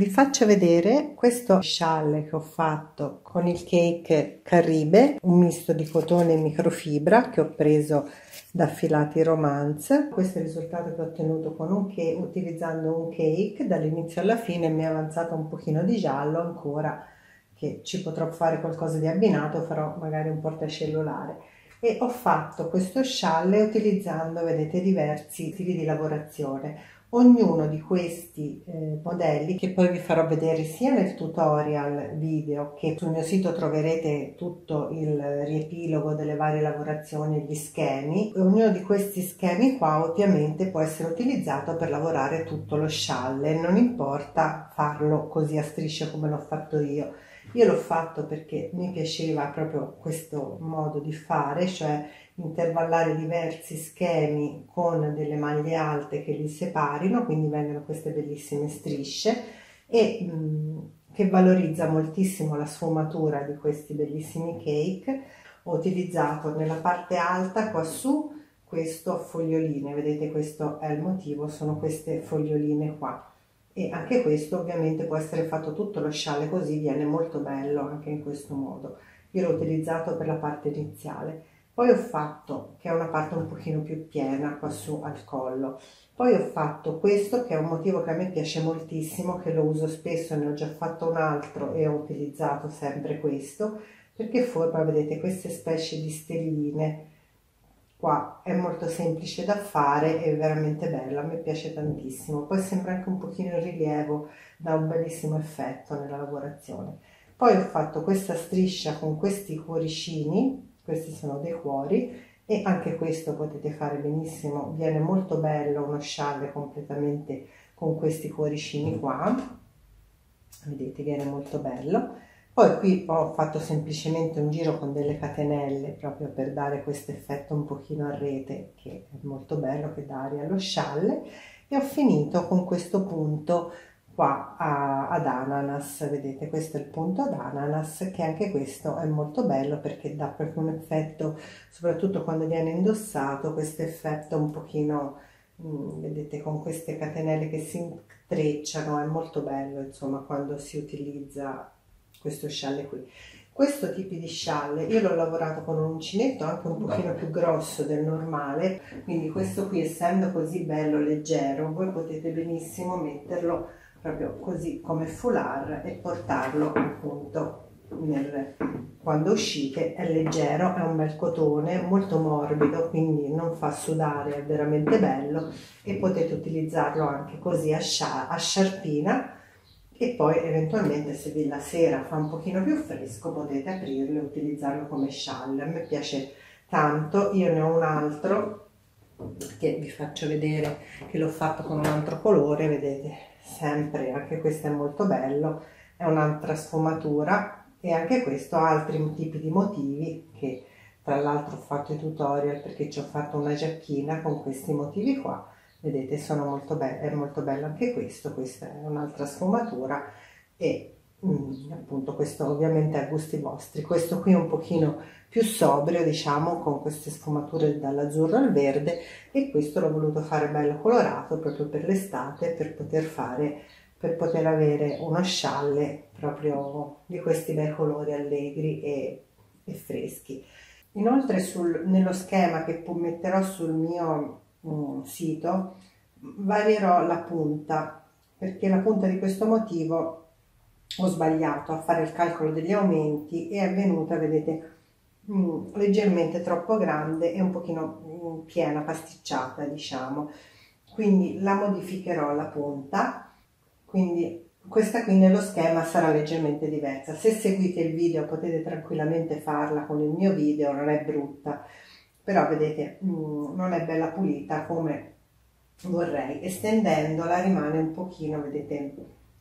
vi faccio vedere questo scialle che ho fatto con il cake caribe, un misto di cotone e microfibra che ho preso da Filati Romance. Questo è il risultato che ho ottenuto con un cake, utilizzando un cake dall'inizio alla fine mi è avanzato un pochino di giallo ancora che ci potrò fare qualcosa di abbinato, farò magari un portacellulare. E ho fatto questo scialle utilizzando, vedete, diversi tipi di lavorazione Ognuno di questi eh, modelli, che poi vi farò vedere sia nel tutorial video che sul mio sito troverete tutto il riepilogo delle varie lavorazioni e gli schemi, ognuno di questi schemi qua ovviamente può essere utilizzato per lavorare tutto lo scialle, non importa farlo così a strisce come l'ho fatto io. Io l'ho fatto perché mi piaceva proprio questo modo di fare, cioè intervallare diversi schemi con delle maglie alte che li separino, quindi vengono queste bellissime strisce e mh, che valorizza moltissimo la sfumatura di questi bellissimi cake. Ho utilizzato nella parte alta quassù questo foglioline, vedete questo è il motivo, sono queste foglioline qua e anche questo ovviamente può essere fatto tutto lo scialle così, viene molto bello anche in questo modo. Io l'ho utilizzato per la parte iniziale poi ho fatto, che è una parte un pochino più piena qua su al collo, poi ho fatto questo che è un motivo che a me piace moltissimo, che lo uso spesso, ne ho già fatto un altro e ho utilizzato sempre questo, perché forma, vedete, queste specie di stelline qua, è molto semplice da fare, è veramente bello a me piace tantissimo, poi sembra anche un pochino in rilievo, dà un bellissimo effetto nella lavorazione. Poi ho fatto questa striscia con questi cuoricini, questi sono dei cuori e anche questo potete fare benissimo, viene molto bello uno scialle completamente con questi cuoricini qua, vedete viene molto bello, poi qui ho fatto semplicemente un giro con delle catenelle proprio per dare questo effetto un pochino a rete che è molto bello che dà aria allo scialle e ho finito con questo punto qua a, ad ananas vedete questo è il punto ad ananas che anche questo è molto bello perché dà proprio un effetto soprattutto quando viene indossato questo effetto un pochino mm, vedete con queste catenelle che si intrecciano è molto bello insomma quando si utilizza questo scialle qui questo tipo di scialle io l'ho lavorato con un uncinetto anche un pochino più grosso del normale quindi questo qui essendo così bello leggero voi potete benissimo metterlo proprio così come foulard e portarlo appunto nel, quando uscite è leggero, è un bel cotone, molto morbido, quindi non fa sudare, è veramente bello e potete utilizzarlo anche così a, scia, a sciarpina e poi eventualmente se vi la sera fa un pochino più fresco potete aprirlo e utilizzarlo come scialle. A me piace tanto, io ne ho un altro che vi faccio vedere che l'ho fatto con un altro colore, vedete sempre, anche questo è molto bello, è un'altra sfumatura e anche questo ha altri tipi di motivi che tra l'altro ho fatto i tutorial perché ci ho fatto una giacchina con questi motivi qua, vedete sono molto, be molto bello anche questo, questa è un'altra sfumatura e Mm, appunto questo ovviamente a gusti vostri questo qui è un pochino più sobrio diciamo con queste sfumature dall'azzurro al verde e questo l'ho voluto fare bello colorato proprio per l'estate per poter fare per poter avere uno scialle proprio di questi bei colori allegri e, e freschi inoltre sul, nello schema che metterò sul mio um, sito varierò la punta perché la punta di questo motivo ho sbagliato a fare il calcolo degli aumenti e è venuta, vedete, mh, mm, leggermente troppo grande e un pochino mh, mm, piena, pasticciata, diciamo. Quindi la modificherò la punta, quindi questa qui nello schema sarà leggermente diversa. Se seguite il video potete tranquillamente farla con il mio video, non è brutta, però vedete mh, mm, non è bella pulita come vorrei. Estendendola rimane un pochino, vedete,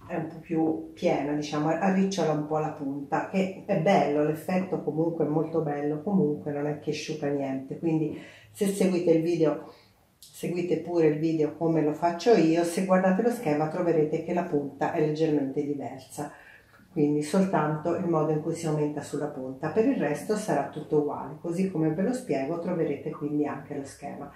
è un po' più piena, diciamo, arricciola un po' la punta, che è bello, l'effetto comunque è molto bello, comunque non è che asciuga niente, quindi se seguite il video, seguite pure il video come lo faccio io, se guardate lo schema troverete che la punta è leggermente diversa, quindi soltanto il modo in cui si aumenta sulla punta, per il resto sarà tutto uguale, così come ve lo spiego troverete quindi anche lo schema.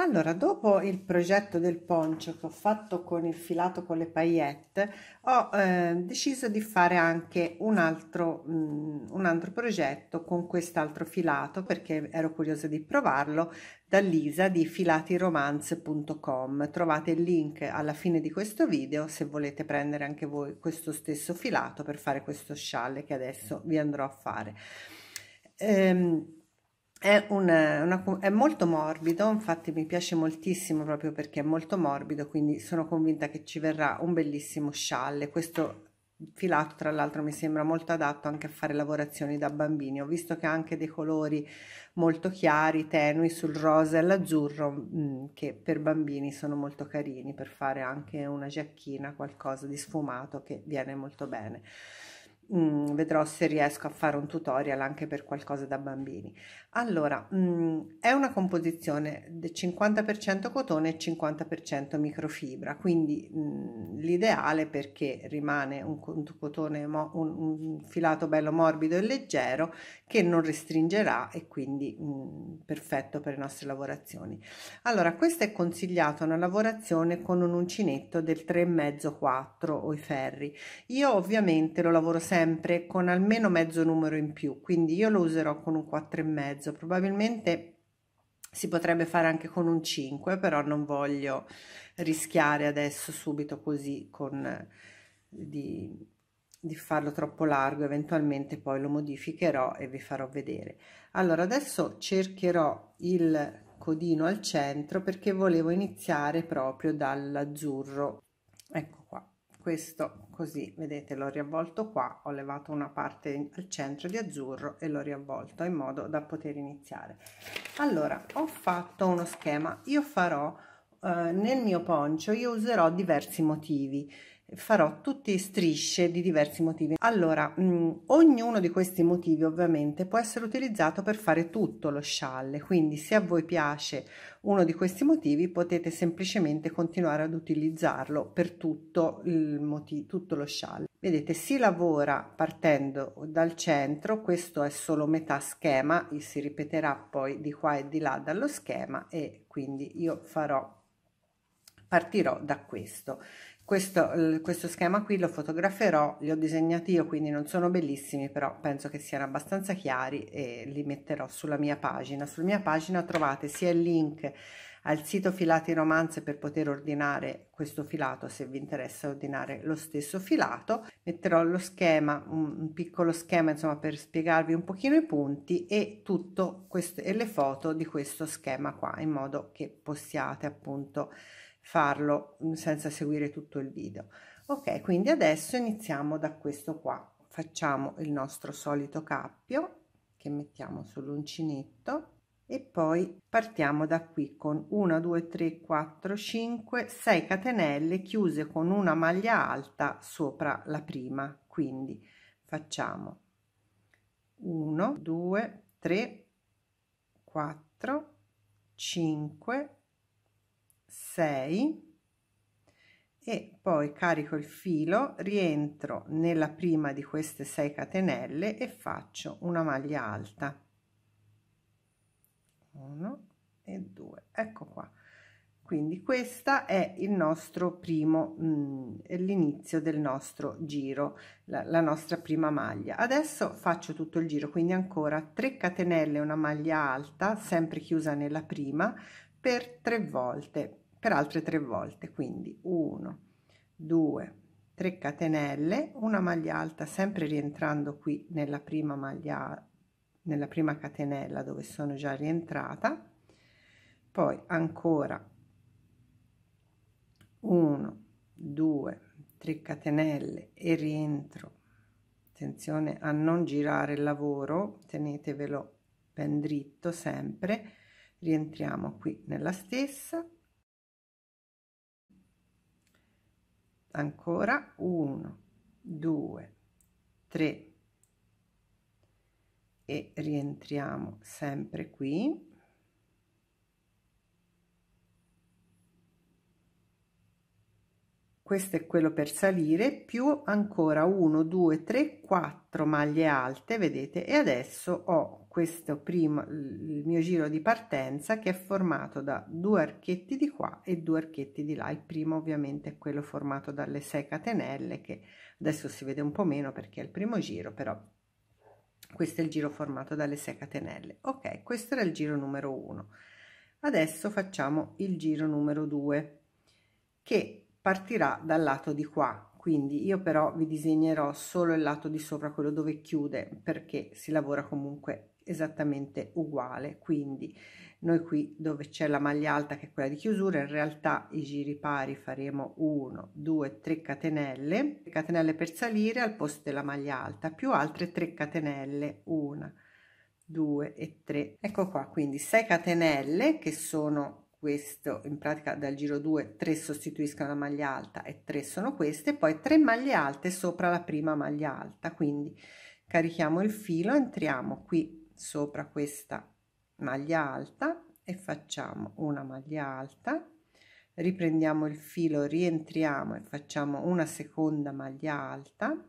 Allora, dopo il progetto del poncio che ho fatto con il filato con le paillette, ho eh, deciso di fare anche un altro, mh, mm, un altro progetto con quest'altro filato perché ero curiosa di provarlo da Lisa di filatiromance.com. Trovate il link alla fine di questo video se volete prendere anche voi questo stesso filato per fare questo scialle che adesso vi andrò a fare. Ehm, è, una, una, è, molto morbido, infatti mi piace moltissimo proprio perché è molto morbido, quindi sono convinta che ci verrà un bellissimo scialle. Questo filato tra l'altro mi sembra molto adatto anche a fare lavorazioni da bambini. Ho visto che ha anche dei colori molto chiari, tenui sul rosa e l'azzurro, mm, che per bambini sono molto carini per fare anche una giacchina, qualcosa di sfumato che viene molto bene mh, mm, vedrò se riesco a fare un tutorial anche per qualcosa da bambini. Allora, mh, mm, è una composizione del 50% cotone e 50% microfibra, quindi mm, l'ideale perché rimane un, un cotone, mo, un, un, filato bello morbido e leggero che non restringerà e quindi perfetto per le nostre lavorazioni. Allora, questo è consigliato una lavorazione con un uncinetto del 3,5-4 o i ferri. Io ovviamente lo lavoro sempre sempre con almeno mezzo numero in più quindi io lo userò con un 4 e mezzo probabilmente si potrebbe fare anche con un 5 però non voglio rischiare adesso subito così con di, di farlo troppo largo eventualmente poi lo modificherò e vi farò vedere allora adesso cercherò il codino al centro perché volevo iniziare proprio dall'azzurro questo così vedete l'ho riavvolto qua ho levato una parte al centro di azzurro e l'ho riavvolto in modo da poter iniziare allora ho fatto uno schema io farò eh, nel mio poncio io userò diversi motivi farò tutte strisce di diversi motivi. Allora, mh, mm, ognuno di questi motivi ovviamente può essere utilizzato per fare tutto lo scialle, quindi se a voi piace uno di questi motivi potete semplicemente continuare ad utilizzarlo per tutto, il motivo, tutto lo scialle. Vedete, si lavora partendo dal centro, questo è solo metà schema, e si ripeterà poi di qua e di là dallo schema e quindi io farò partirò da questo questo, questo, schema qui lo fotograferò, li ho disegnati io quindi non sono bellissimi però penso che siano abbastanza chiari e li metterò sulla mia pagina. Sulla mia pagina trovate sia il link al sito Filati Romanze per poter ordinare questo filato se vi interessa ordinare lo stesso filato. Metterò lo schema, un piccolo schema insomma per spiegarvi un pochino i punti e tutto questo, e le foto di questo schema qua in modo che possiate appunto farlo mm, senza seguire tutto il video. Ok, quindi adesso iniziamo da questo qua. Facciamo il nostro solito cappio che mettiamo sull'uncinetto e poi partiamo da qui con 1 2 3 4 5 6 catenelle chiuse con una maglia alta sopra la prima quindi facciamo 1 2 3 4 5 6 e poi carico il filo rientro nella prima di queste 6 catenelle e faccio una maglia alta 1 e 2 ecco qua quindi questa è il nostro primo mm, l'inizio del nostro giro la, la, nostra prima maglia adesso faccio tutto il giro quindi ancora 3 catenelle una maglia alta sempre chiusa nella prima per tre volte per altre tre volte quindi 1 2 3 catenelle una maglia alta sempre rientrando qui nella prima maglia nella prima catenella dove sono già rientrata poi ancora 1 2 3 catenelle e rientro attenzione a non girare il lavoro tenetevelo ben dritto sempre rientriamo qui nella stessa ancora 1 2 3 e rientriamo sempre qui questo è quello per salire più ancora 1 2 3 4 maglie alte vedete e adesso ho questo primo il mio giro di partenza che è formato da due archetti di qua e due archetti di là il primo ovviamente è quello formato dalle 6 catenelle che adesso si vede un po meno perché è il primo giro però questo è il giro formato dalle 6 catenelle ok questo era il giro numero 1 adesso facciamo il giro numero 2 che partirà dal lato di qua quindi io però vi disegnerò solo il lato di sopra quello dove chiude perché si lavora comunque esattamente uguale quindi noi qui dove c'è la maglia alta che è quella di chiusura in realtà i giri pari faremo 1 2 3 catenelle catenelle per salire al posto della maglia alta più altre 3 catenelle 1 2 e 3 ecco qua quindi 6 catenelle che sono questo in pratica dal giro 2 3 sostituiscono la maglia alta e 3 sono queste poi 3 maglie alte sopra la prima maglia alta quindi carichiamo il filo entriamo qui sopra questa maglia alta e facciamo una maglia alta riprendiamo il filo rientriamo e facciamo una seconda maglia alta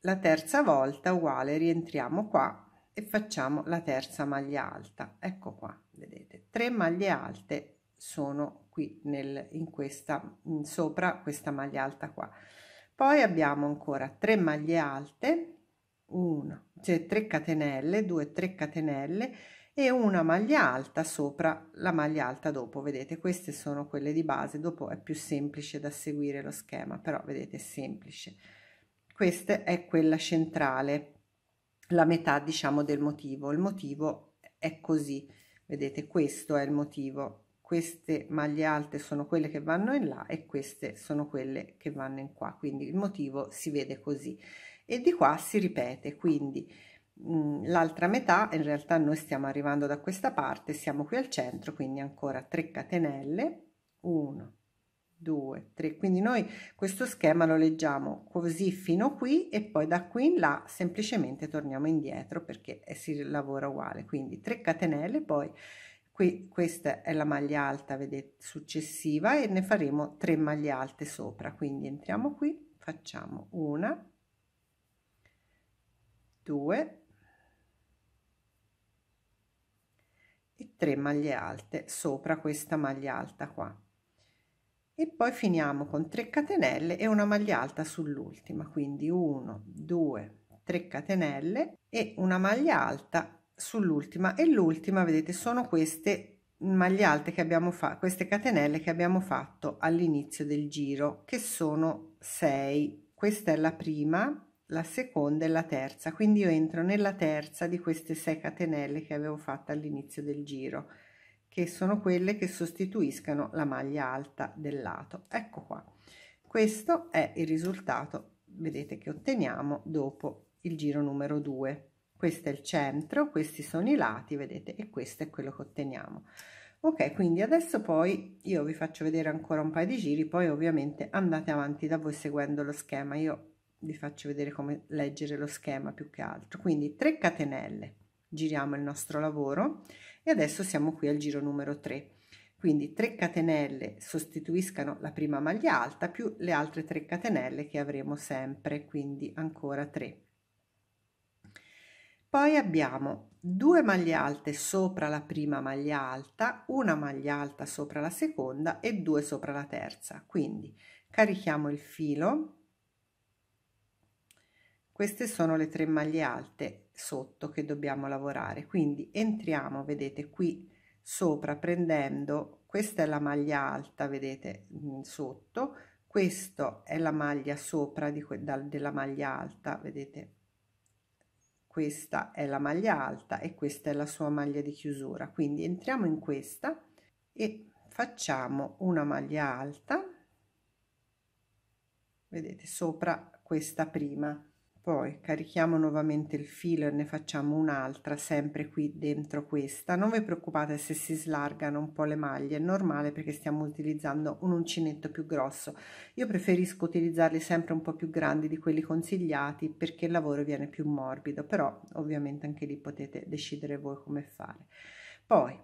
la terza volta uguale rientriamo qua e facciamo la terza maglia alta ecco qua vedete 3 maglie alte sono qui nel in questa in sopra questa maglia alta qua poi abbiamo ancora 3 maglie alte una cioè 3 catenelle 2 3 catenelle e una maglia alta sopra la maglia alta dopo vedete queste sono quelle di base dopo è più semplice da seguire lo schema però vedete è semplice questa è quella centrale la metà diciamo del motivo il motivo è così vedete questo è il motivo queste maglie alte sono quelle che vanno in là e queste sono quelle che vanno in qua quindi il motivo si vede così e di qua si ripete quindi mm, l'altra metà in realtà noi stiamo arrivando da questa parte siamo qui al centro quindi ancora 3 catenelle 1 2, 3. Quindi noi questo schema lo leggiamo così fino qui e poi da qui in là semplicemente torniamo indietro perché eh, si lavora uguale. Quindi 3 catenelle, poi qui questa è la maglia alta, vedete, successiva e ne faremo 3 maglie alte sopra. Quindi entriamo qui, facciamo una, due e 3 maglie alte sopra questa maglia alta qua e poi finiamo con 3 catenelle e una maglia alta sull'ultima quindi 1 2 3 catenelle e una maglia alta sull'ultima e l'ultima vedete sono queste maglie alte che abbiamo fatto queste catenelle che abbiamo fatto all'inizio del giro che sono 6 questa è la prima la seconda e la terza quindi io entro nella terza di queste 6 catenelle che avevo fatto all'inizio del giro che sono quelle che sostituiscano la maglia alta del lato. Ecco qua. Questo è il risultato, vedete, che otteniamo dopo il giro numero 2. Questo è il centro, questi sono i lati, vedete, e questo è quello che otteniamo. Ok, quindi adesso poi io vi faccio vedere ancora un paio di giri, poi ovviamente andate avanti da voi seguendo lo schema. Io vi faccio vedere come leggere lo schema più che altro. Quindi 3 catenelle, giriamo il nostro lavoro, e adesso siamo qui al giro numero 3 quindi 3 catenelle sostituiscano la prima maglia alta più le altre 3 catenelle che avremo sempre quindi ancora 3 poi abbiamo 2 maglie alte sopra la prima maglia alta una maglia alta sopra la seconda e 2 sopra la terza quindi carichiamo il filo queste sono le tre maglie alte sotto che dobbiamo lavorare. Quindi entriamo, vedete, qui sopra prendendo, questa è la maglia alta, vedete, mm, sotto, questa è la maglia sopra di da, della maglia alta, vedete, questa è la maglia alta e questa è la sua maglia di chiusura. Quindi entriamo in questa e facciamo una maglia alta, vedete, sopra questa prima poi carichiamo nuovamente il filo e ne facciamo un'altra sempre qui dentro questa non vi preoccupate se si slargano un po le maglie è normale perché stiamo utilizzando un uncinetto più grosso io preferisco utilizzarli sempre un po più grandi di quelli consigliati perché il lavoro viene più morbido però ovviamente anche lì potete decidere voi come fare poi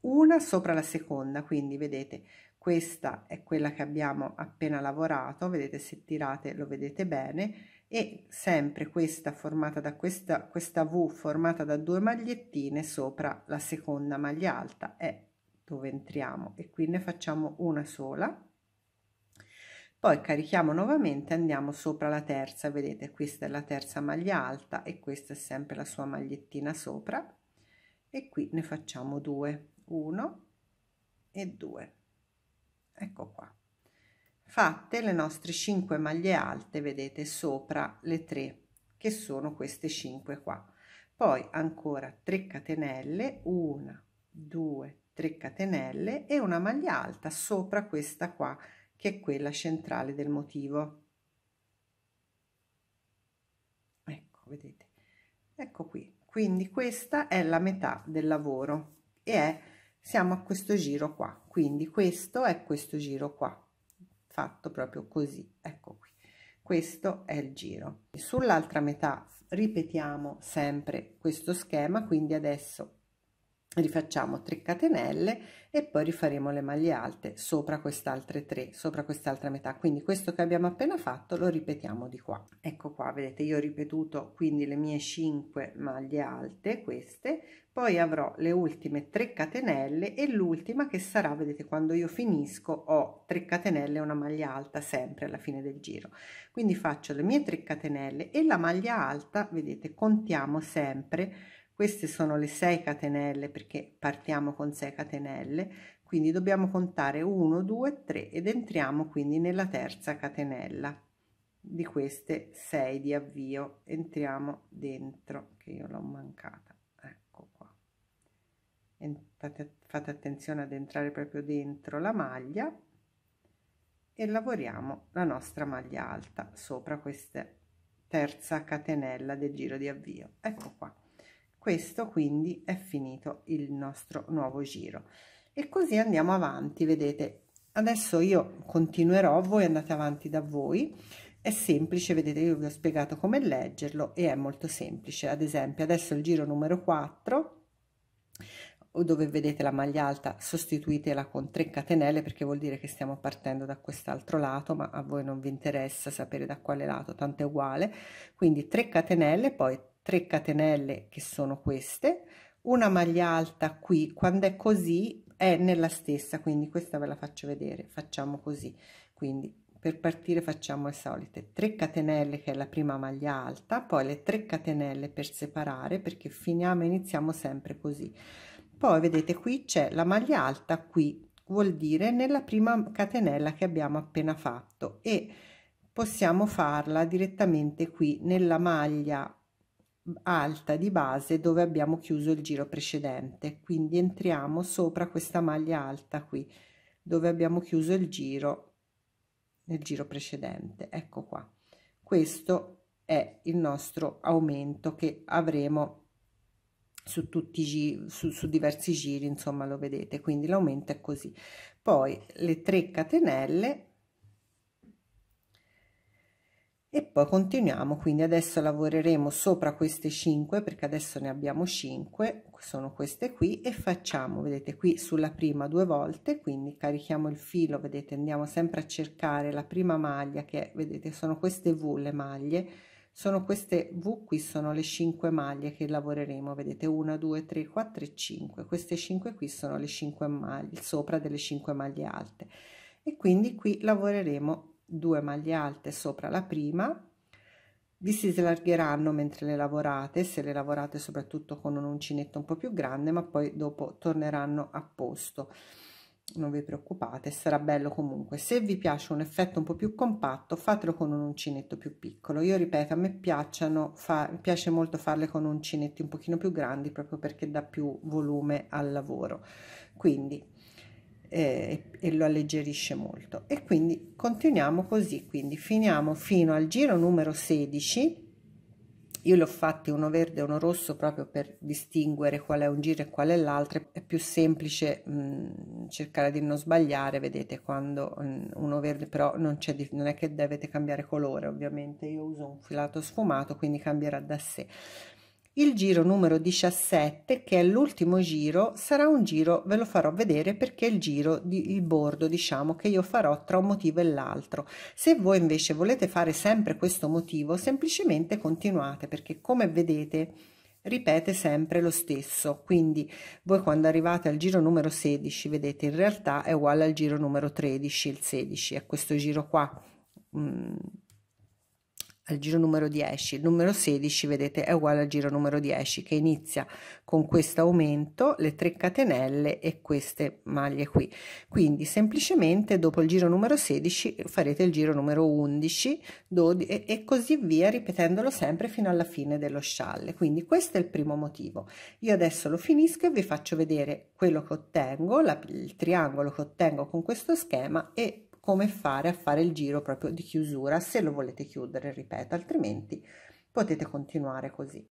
una sopra la seconda quindi vedete questa è quella che abbiamo appena lavorato vedete se tirate lo vedete bene e sempre questa formata da questa, questa V formata da due magliettine sopra la seconda maglia alta è dove entriamo e qui ne facciamo una sola poi carichiamo nuovamente andiamo sopra la terza vedete questa è la terza maglia alta e questa è sempre la sua magliettina sopra e qui ne facciamo due uno e due ecco qua fatte le nostre 5 maglie alte vedete sopra le 3 che sono queste 5 qua poi ancora 3 catenelle 1 2 3 catenelle e una maglia alta sopra questa qua che è quella centrale del motivo ecco vedete ecco qui quindi questa è la metà del lavoro e è siamo a questo giro qua quindi questo è questo giro qua fatto proprio così ecco qui questo è il giro sull'altra metà ripetiamo sempre questo schema quindi adesso rifacciamo 3 catenelle e poi rifaremo le maglie alte sopra quest'altre 3 sopra quest'altra metà quindi questo che abbiamo appena fatto lo ripetiamo di qua ecco qua vedete io ho ripetuto quindi le mie 5 maglie alte queste poi avrò le ultime 3 catenelle e l'ultima che sarà vedete quando io finisco ho 3 catenelle e una maglia alta sempre alla fine del giro quindi faccio le mie 3 catenelle e la maglia alta vedete contiamo sempre queste sono le 6 catenelle perché partiamo con 6 catenelle, quindi dobbiamo contare 1, 2, 3 ed entriamo quindi nella terza catenella di queste 6 di avvio. Entriamo dentro, che io l'ho mancata, ecco qua. Entrate, fate attenzione ad entrare proprio dentro la maglia e lavoriamo la nostra maglia alta sopra questa terza catenella del giro di avvio. Ecco qua questo quindi è finito il nostro nuovo giro e così andiamo avanti vedete adesso io continuerò voi andate avanti da voi è semplice vedete io vi ho spiegato come leggerlo e è molto semplice ad esempio adesso il giro numero 4 dove vedete la maglia alta sostituitela con 3 catenelle perché vuol dire che stiamo partendo da quest'altro lato ma a voi non vi interessa sapere da quale lato tanto è uguale quindi 3 catenelle poi 3 catenelle che sono queste una maglia alta qui quando è così è nella stessa quindi questa ve la faccio vedere facciamo così quindi per partire facciamo le solite 3 catenelle che è la prima maglia alta poi le 3 catenelle per separare perché finiamo iniziamo sempre così poi vedete qui c'è la maglia alta qui vuol dire nella prima catenella che abbiamo appena fatto e possiamo farla direttamente qui nella maglia alta di base dove abbiamo chiuso il giro precedente quindi entriamo sopra questa maglia alta qui dove abbiamo chiuso il giro nel giro precedente ecco qua questo è il nostro aumento che avremo su tutti i giri su, su diversi giri insomma lo vedete quindi l'aumento è così poi le 3 catenelle e poi continuiamo quindi adesso lavoreremo sopra queste 5 perché adesso ne abbiamo 5 sono queste qui e facciamo vedete qui sulla prima due volte quindi carichiamo il filo vedete andiamo sempre a cercare la prima maglia che vedete sono queste v le maglie sono queste v qui sono le 5 maglie che lavoreremo vedete 1 2 3 4 e 5 queste 5 qui sono le 5 maglie sopra delle 5 maglie alte e quindi qui lavoreremo 2 maglie alte sopra la prima vi si allargheranno mentre le lavorate se le lavorate soprattutto con un uncinetto un po più grande ma poi dopo torneranno a posto non vi preoccupate sarà bello comunque se vi piace un effetto un po più compatto fatelo con un uncinetto più piccolo io ripeto a me piacciono fa, piace molto farle con uncinetti un pochino più grandi proprio perché dà più volume al lavoro quindi eh, e lo alleggerisce molto e quindi continuiamo così quindi finiamo fino al giro numero 16 io l'ho fatti uno verde e uno rosso proprio per distinguere qual è un giro e qual è l'altro è più semplice mh, cercare di non sbagliare vedete quando mh, uno verde però non, c'è, non è che dovete cambiare colore ovviamente io uso un filato sfumato quindi cambierà da sé il giro numero 17 che è l'ultimo giro sarà un giro ve lo farò vedere perché è il giro di il bordo diciamo che io farò tra un motivo e l'altro se voi invece volete fare sempre questo motivo semplicemente continuate perché come vedete ripete sempre lo stesso quindi voi quando arrivate al giro numero 16 vedete in realtà è uguale al giro numero 13 il 16 è questo giro qua mm al giro numero 10, il numero 16 vedete è uguale al giro numero 10 che inizia con questo aumento, le 3 catenelle e queste maglie qui. Quindi semplicemente dopo il giro numero 16 farete il giro numero 11 12, e, così via ripetendolo sempre fino alla fine dello scialle. Quindi questo è il primo motivo. Io adesso lo finisco e vi faccio vedere quello che ottengo, la, il triangolo che ottengo con questo schema e come fare a fare il giro proprio di chiusura se lo volete chiudere ripeto altrimenti potete continuare così